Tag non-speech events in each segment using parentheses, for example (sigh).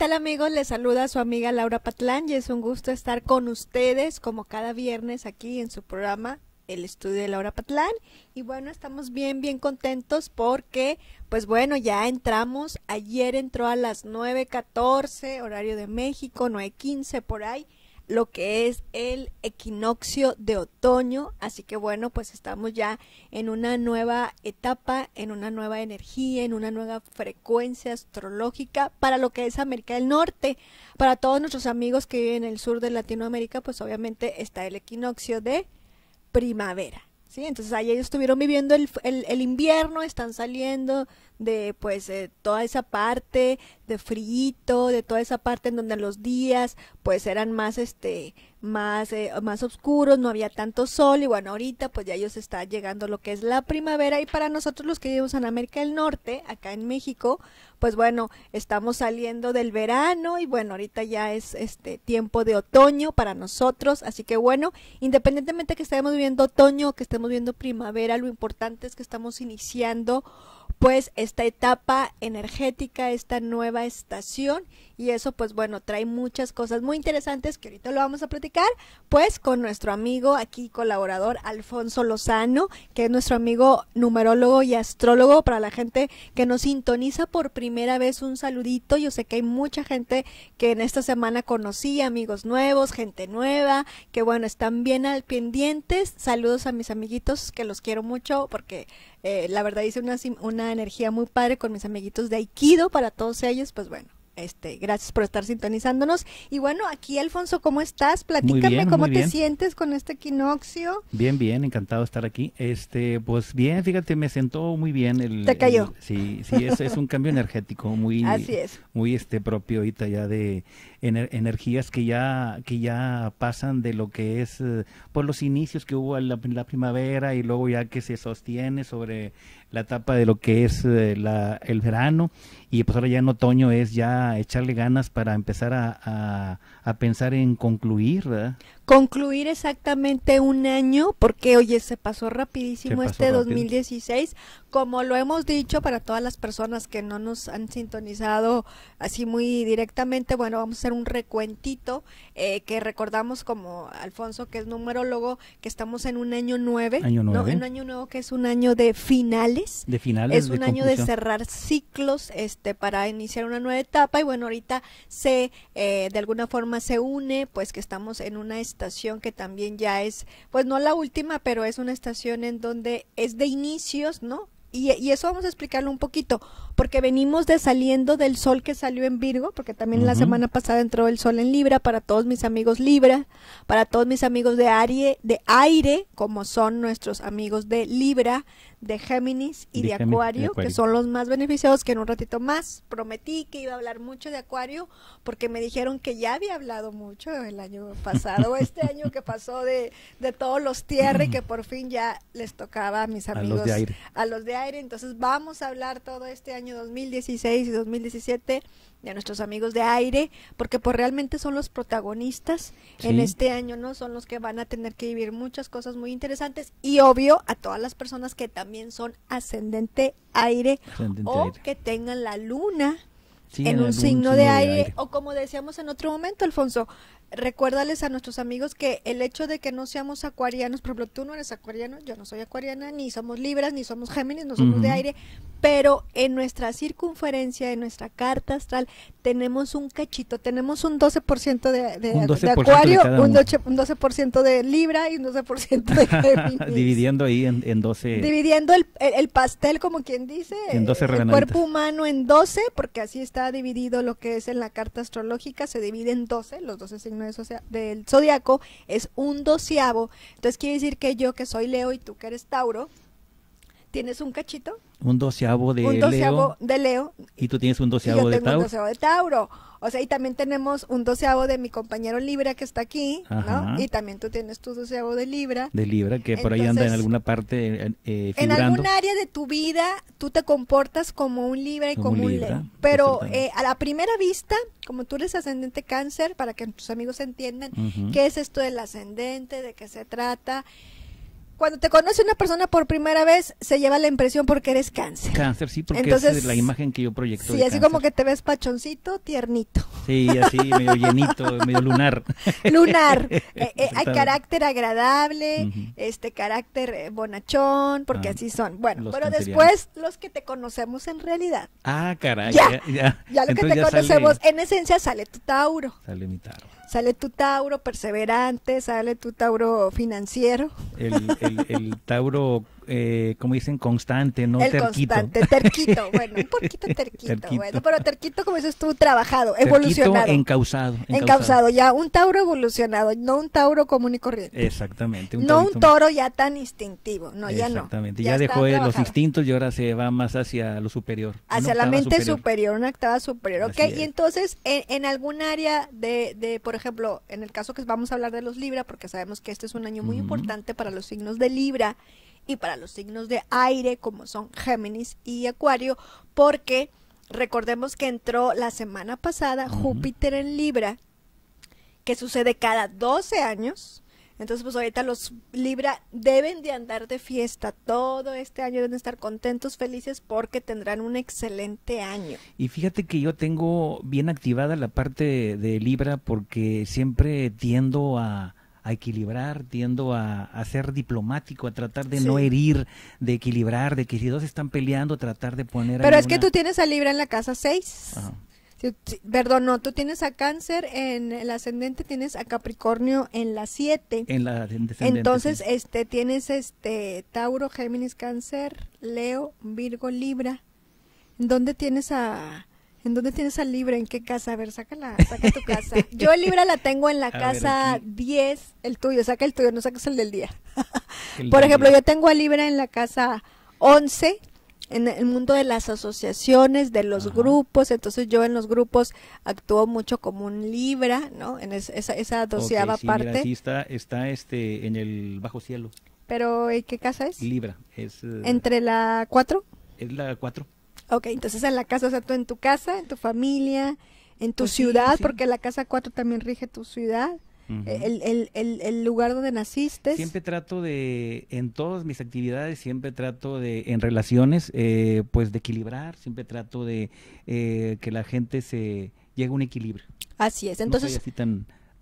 tal amigos? Les saluda su amiga Laura Patlán y es un gusto estar con ustedes como cada viernes aquí en su programa El Estudio de Laura Patlán. Y bueno, estamos bien, bien contentos porque, pues bueno, ya entramos. Ayer entró a las 9.14, horario de México, 9.15 por ahí lo que es el equinoccio de otoño, así que bueno, pues estamos ya en una nueva etapa, en una nueva energía, en una nueva frecuencia astrológica para lo que es América del Norte. Para todos nuestros amigos que viven en el sur de Latinoamérica, pues obviamente está el equinoccio de primavera. ¿Sí? Entonces ahí ellos estuvieron viviendo el, el, invierno, están saliendo de pues eh, toda esa parte, de frío, de toda esa parte en donde los días pues eran más este más eh, más oscuros, no había tanto sol y bueno, ahorita pues ya ellos está llegando lo que es la primavera y para nosotros los que vivimos en América del Norte, acá en México, pues bueno, estamos saliendo del verano y bueno, ahorita ya es este tiempo de otoño para nosotros, así que bueno, independientemente que estemos viviendo otoño o que estemos viendo primavera, lo importante es que estamos iniciando pues esta etapa energética, esta nueva estación y eso pues bueno, trae muchas cosas muy interesantes que ahorita lo vamos a platicar pues con nuestro amigo aquí colaborador Alfonso Lozano, que es nuestro amigo numerólogo y astrólogo para la gente que nos sintoniza por primera vez un saludito, yo sé que hay mucha gente que en esta semana conocí, amigos nuevos, gente nueva, que bueno, están bien al pendientes, saludos a mis amiguitos que los quiero mucho porque eh, la verdad hice una, una energía muy padre con mis amiguitos de Aikido para todos ellos, pues bueno, este, gracias por estar sintonizándonos. Y bueno, aquí Alfonso, ¿cómo estás? Platícame cómo te sientes con este equinoccio. Bien, bien, encantado de estar aquí. Este, pues bien, fíjate, me sentó muy bien el Te cayó. sí, sí, es, un cambio energético muy (laughs) muy este propio ahorita ya de energías que ya que ya pasan de lo que es eh, por pues los inicios que hubo en la primavera y luego ya que se sostiene sobre la etapa de lo que es eh, el verano y pues ahora ya en otoño es ya echarle ganas para empezar a, pensar en concluir, Concluir exactamente un año, porque oye, se pasó rapidísimo este 2016, como lo hemos dicho para todas las personas que no nos han sintonizado así muy directamente, bueno, vamos a hacer un recuentito eh, que recordamos como Alfonso, que es numerólogo, que estamos en un año nueve, un año nuevo que es un año de finales de Es un año de cerrar ciclos este, para iniciar una nueva etapa y bueno, ahorita se, eh, de alguna forma se une, pues que estamos en una estación que también ya es, pues no la última, pero es una estación en donde es de inicios, ¿no? Y, eso vamos a explicarlo un poquito, porque venimos de saliendo del sol que salió en Virgo, porque también la semana pasada entró el sol en Libra, para todos mis amigos Libra, para todos mis amigos de, aire de aire, como son nuestros amigos de Libra, de Géminis y de, Acuario, que son los más beneficiados, que en un ratito más prometí que iba a hablar mucho de Acuario, porque me dijeron que ya había hablado mucho el año pasado, (laughs) este año que pasó de, todos los tierra y que por fin ya les tocaba a mis amigos. A los de aire. Entonces vamos a hablar todo este año 2016 y 2017 de nuestros amigos de aire, porque pues realmente son los protagonistas en este año, ¿no? Son los que van a tener que vivir muchas cosas muy interesantes y obvio a todas las personas que también también son ascendente aire o que tengan la luna en, un signo, de, aire, O como decíamos en otro momento, Alfonso, recuérdales a nuestros amigos que el hecho de que no seamos acuarianos, por ejemplo, tú no eres acuariano, yo no soy acuariana, ni somos libras, ni somos géminis, no somos de aire, pero en nuestra circunferencia, en nuestra carta astral, tenemos un cachito, tenemos un 12% de, acuario, un, 12, de libra y un 12% de (laughs) Dividiendo ahí en, 12. Dividiendo el, pastel, como quien dice, en el cuerpo humano en 12, porque así está dividido lo que es en la carta astrológica, se divide en 12, los 12 signos del zodiaco, es un doceavo. Entonces quiere decir que yo que soy Leo y tú que eres Tauro, tienes un cachito un doceavo de un Leo. de Leo. Y tú tienes un doceavo de Tauro. de Tauro. O sea, y también tenemos un doceavo de mi compañero Libra que está aquí, Y también tú tienes tu doceavo de Libra. De Libra, que por ahí anda en alguna parte eh, En algún área de tu vida tú te comportas como un Libra y como, un, Leo. Pero eh, a la primera vista, como tú eres ascendente cáncer, para que tus amigos entiendan qué es esto del ascendente, de qué se trata cuando te conoce una persona por primera vez, se lleva la impresión porque eres cáncer. Cáncer, sí, porque es eh, la imagen que yo proyecto. Sí, así como que te ves pachoncito, tiernito. Sí, así, (laughs) medio llenito, medio lunar. Lunar. (laughs) Eh, eh, hay carácter agradable, este carácter bonachón, porque ah, así son. Bueno, pero después los que te conocemos en realidad. Ah, caray. Ya, ya, ya. lo que te conocemos, en esencia sale tu Tauro. Sale mi Tauro. Sale tu Tauro perseverante, sale tu Tauro financiero. El, el, Tauro eh, como dicen, constante, no el terquito. Constante, terquito, (laughs) bueno, un poquito terquito, bueno, pero terquito, como dices tú, trabajado, evolucionado. encausado Encausado, ya, un tauro evolucionado, no un tauro común y corriente. Exactamente. no un toro ya tan instintivo, no, ya no. Exactamente, ya, dejó de los instintos y ahora se va más hacia lo superior. Hacia la mente superior. una octava superior, ok, y entonces en, algún área de, por ejemplo, en el caso que vamos a hablar de los Libra, porque sabemos que este es un año muy importante para los signos de Libra, y para los signos de aire como son Géminis y Acuario, porque recordemos que entró la semana pasada Júpiter en Libra, que sucede cada 12 años. Entonces, pues ahorita los Libra deben de andar de fiesta todo este año, deben estar contentos, felices, porque tendrán un excelente año. Y fíjate que yo tengo bien activada la parte de Libra porque siempre tiendo a, a equilibrar, tiendo a, ser diplomático, a tratar de no herir, de equilibrar, de que si dos están peleando, tratar de poner... Pero es que tú tienes a Libra en la casa 6. perdón, no, tú tienes a Cáncer en el ascendente, tienes a Capricornio en la 7. En la Entonces, este, tienes este Tauro, Géminis, Cáncer, Leo, Virgo, Libra. ¿Dónde tienes a, ¿En dónde tienes a Libra? ¿En qué casa? A ver, sácala, saca tu casa. Yo Libra la tengo en la (laughs) casa 10, el tuyo, saca el tuyo, no sacas el del día. (laughs) Por ejemplo, yo tengo a Libra en la casa 11, en el mundo de las asociaciones, de los grupos, entonces yo en los grupos actúo mucho como un Libra, ¿no? En esa, esa doceava parte. Mira, está, está este, en el bajo cielo. Pero ¿en qué casa es? Libra. Es, eh, ¿Entre la 4? Es la 4. Ok, entonces en la casa, o sea, tú en tu casa, en tu familia, en tu pues ciudad, porque la casa 4 también rige tu ciudad. E-, el, lugar donde naciste. Siempre trato de, en todas mis actividades, siempre trato de, en relaciones, eh, pues de equilibrar, siempre trato de eh, que la gente se llegue a un equilibrio. Así es, entonces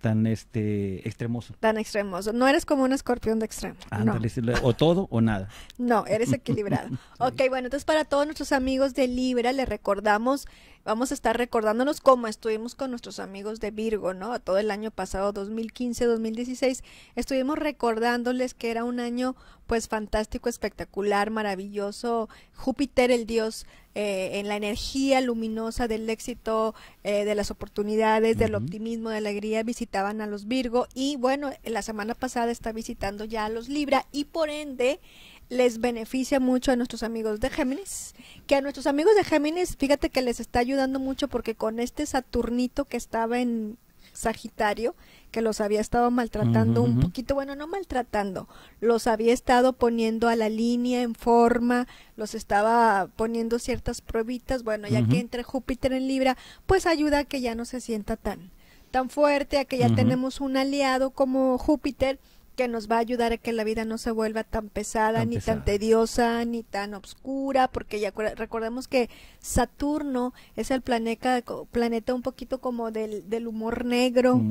tan este extremoso. Tan extremoso. No eres como un escorpión de extremo. Ándale, o todo o nada. No, eres equilibrado. (laughs) ok, bueno, entonces para todos nuestros amigos de Libra, les recordamos, vamos a estar recordándonos cómo estuvimos con nuestros amigos de Virgo, ¿no? Todo el año pasado, 2015, 2016, estuvimos recordándoles que era un año pues fantástico, espectacular, maravilloso. Júpiter, el dios eh, en la energía luminosa del éxito, eh, de las oportunidades, del optimismo, de la alegría, visitaban a los Virgo y bueno, la semana pasada está visitando ya a los Libra y por ende les beneficia mucho a nuestros amigos de Géminis, que a nuestros amigos de Géminis, fíjate que les está ayudando mucho porque con este Saturnito que estaba en Sagitario que los había estado maltratando un poquito, bueno, no maltratando, los había estado poniendo a la línea en forma, los estaba poniendo ciertas pruebitas, bueno, ya que entre Júpiter en Libra, pues ayuda a que ya no se sienta tan tan fuerte, a que ya tenemos un aliado como Júpiter que nos va a ayudar a que la vida no se vuelva tan pesada, ni tan tediosa, ni tan oscura, porque ya recordemos que Saturno es el planeta, planeta un poquito como del, del humor negro.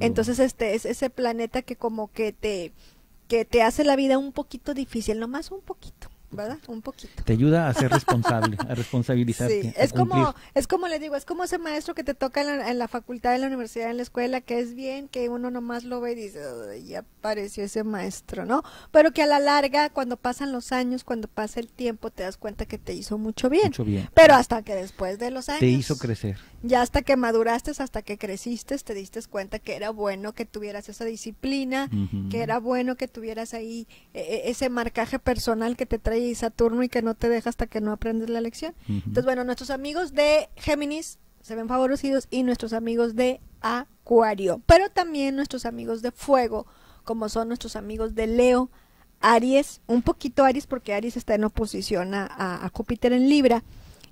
Entonces este es ese planeta que como que te que te hace la vida un poquito difícil, nomás un poquito. ¿verdad? Un poquito. Te ayuda a ser responsable, a responsabilizarte. es como, es como le digo, es como ese maestro que te toca en la, facultad, en la universidad, en la escuela, que es bien, que uno nomás lo ve y dice, ya apareció ese maestro, ¿no? Pero que a la larga, cuando pasan los años, cuando pasa el tiempo, te das cuenta que te hizo mucho bien. Mucho bien. Pero hasta que después de los años. Te hizo crecer. Ya hasta que maduraste, hasta que creciste, te diste cuenta que era bueno que tuvieras esa disciplina, que era bueno que tuvieras ahí e, e, ese marcaje personal que te trae Saturno y que no te deja hasta que no aprendes la lección. Entonces, bueno, nuestros amigos de Géminis se ven favorecidos y nuestros amigos de Acuario, pero también nuestros amigos de Fuego, como son nuestros amigos de Leo, Aries, un poquito Aries porque Aries está en oposición a Júpiter en Libra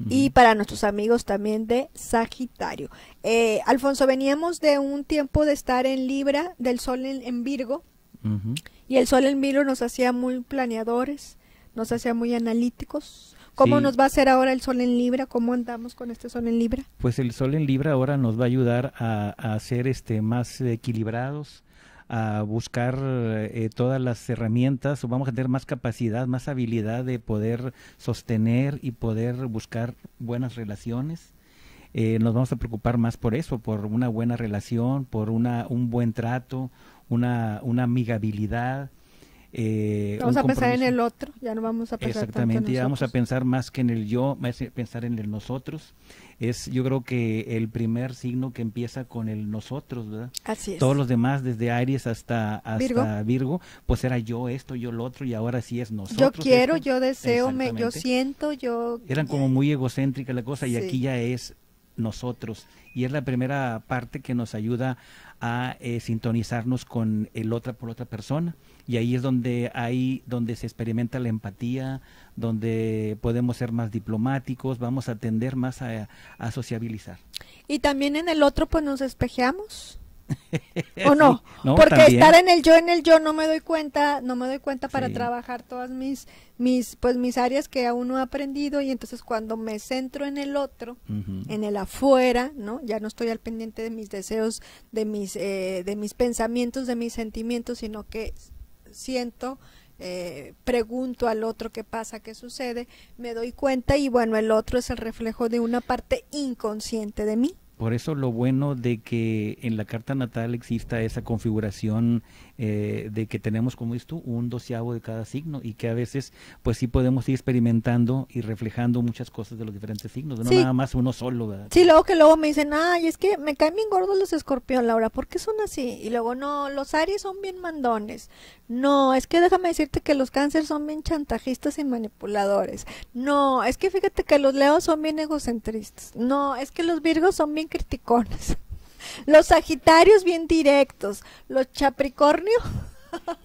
y para nuestros amigos también de Sagitario. Eh, Alfonso, veníamos de un tiempo de estar en Libra, del Sol en, Virgo, y el Sol en Virgo nos hacía muy planeadores, nos hacía muy analíticos. ¿Cómo nos va a hacer ahora el Sol en Libra? ¿Cómo andamos con este Sol en Libra? Pues el Sol en Libra ahora nos va a ayudar a, a ser este, más equilibrados, a buscar eh, todas las herramientas, vamos a tener más capacidad, más habilidad de poder sostener y poder buscar buenas relaciones. Eh, nos vamos a preocupar más por eso, por una buena relación, por una, un buen trato, una, una amigabilidad, eh, vamos a pensar en el otro, ya no vamos a pensar Exactamente, tanto en ya vamos a pensar más que en el yo, más pensar en el nosotros. Es yo creo que el primer signo que empieza con el nosotros, ¿verdad? Así es. Todos los demás, desde Aries hasta, Virgo. pues era yo esto, yo lo otro, y ahora sí es nosotros. Yo quiero, yo deseo, me, yo siento, yo... Eran como muy egocéntrica la cosa, y aquí ya es nosotros. Y es la primera parte que nos ayuda a eh, sintonizarnos con el otra por otra persona. Y ahí es donde hay, donde se experimenta la empatía, donde podemos ser más diplomáticos, vamos a tender más a, sociabilizar. Y también en el otro pues nos espejeamos o no, porque estar en el yo en el yo no me doy cuenta no me doy cuenta para trabajar todas mis mis pues mis áreas que aún no he aprendido y entonces cuando me centro en el otro en el afuera no ya no estoy al pendiente de mis deseos de mis eh, de mis pensamientos de mis sentimientos sino que siento eh, pregunto al otro qué pasa, qué sucede, me doy cuenta y bueno, el otro es el reflejo de una parte inconsciente de mí. Por eso lo bueno de que en la carta natal exista esa configuración eh, de que tenemos, como dices tú, un doceavo de cada signo y que a veces pues sí podemos ir experimentando y reflejando muchas cosas de los diferentes signos, no nada más uno solo. ¿verdad? Sí, luego que luego me dicen, ay, es que me caen bien gordos los escorpión, Laura, ¿por qué son así? Y luego, no, los Aries son bien mandones. No, es que déjame decirte que los cánceres son bien chantajistas y manipuladores. No, es que fíjate que los leos son bien egocentristas. No, es que los virgos son bien criticones. Los Sagitarios bien directos. Los Capricornio.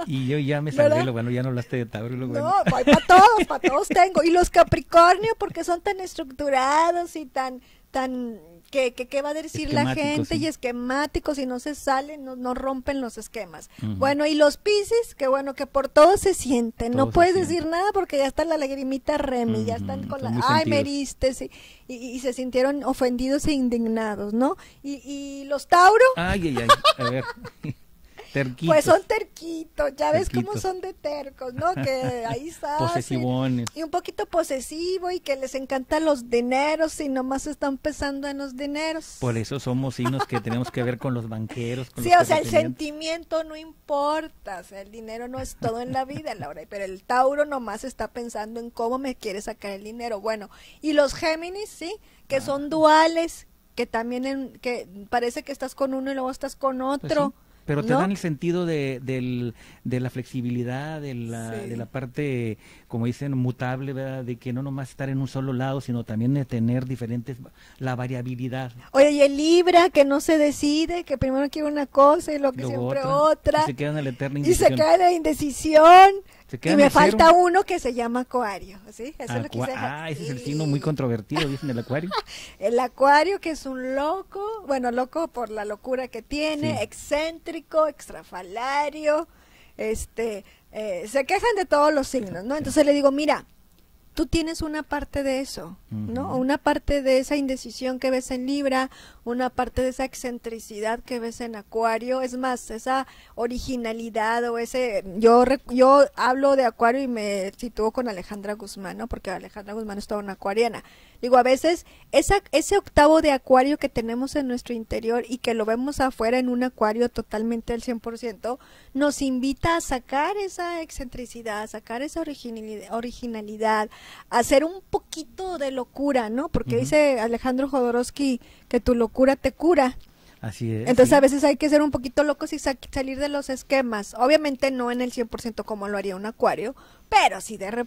Y yo ya me salí, lo bueno, ya no hablaste de Tauro. Lo bueno. No, para todos, para (laughs) todos tengo. Y los Capricornio, porque son tan estructurados y tan tan que, que, qué va a decir la gente y esquemáticos y no se salen, no, no rompen los esquemas. Bueno, y los piscis, que bueno, que por todo se sienten, no puedes decir nada porque ya está la lagrimita remi, ya están con la, ay, y, y, se sintieron ofendidos e indignados, ¿no? Y, y los Tauro. Ay, ay, ay, (laughs) Pues son terquitos, ya ves cómo son de tercos, ¿no? Que (laughs) ahí está. Posesivones. Y, un poquito posesivo y que les encantan los dineros y nomás están pensando en los dineros. Por eso somos signos que tenemos que ver con los banqueros. sí, o sea, el sentimiento no importa, o sea, el dinero no es todo en la vida, Laura, pero el Tauro nomás está pensando en cómo me quiere sacar el dinero. Bueno, y los Géminis, sí, que ah. son duales, que también que parece que estás con uno y luego estás con pues otro. sí. Pero te dan el sentido de, de la flexibilidad, de la, parte, como dicen, mutable, ¿verdad? De que no nomás estar en un solo lado, sino también de tener diferentes, la variabilidad. Oye, el Libra que no se decide, que primero quiere una cosa y luego siempre otra, Y se queda en la eterna indecisión. Y se queda en la indecisión y me falta uno que se llama Acuario, ¿sí? Eso lo ah, ese es el signo muy controvertido, dicen el Acuario. (laughs) el Acuario que es un loco, bueno, loco por la locura que tiene, excéntrico, extrafalario, este, eh, se quejan de todos los signos, ¿no? Entonces le digo, mira, tú tienes una parte de eso, ¿no? Una parte de esa indecisión que ves en Libra, una parte de esa excentricidad que ves en Acuario, es más, esa originalidad o ese, yo, yo hablo de Acuario y me sitúo con Alejandra Guzmán, ¿no? Porque Alejandra Guzmán es toda una acuariana. Digo, a veces esa, ese octavo de Acuario que tenemos en nuestro interior y que lo vemos afuera en un Acuario totalmente al 100%, nos invita a sacar esa excentricidad, a sacar esa originalidad, a hacer un poquito de locura, ¿no? Porque dice Alejandro Jodorowsky que tu locura cura te cura. Así es. Entonces a veces hay que ser un poquito loco y salir de los esquemas. Obviamente no en el 100% como lo haría un acuario, pero si de, repente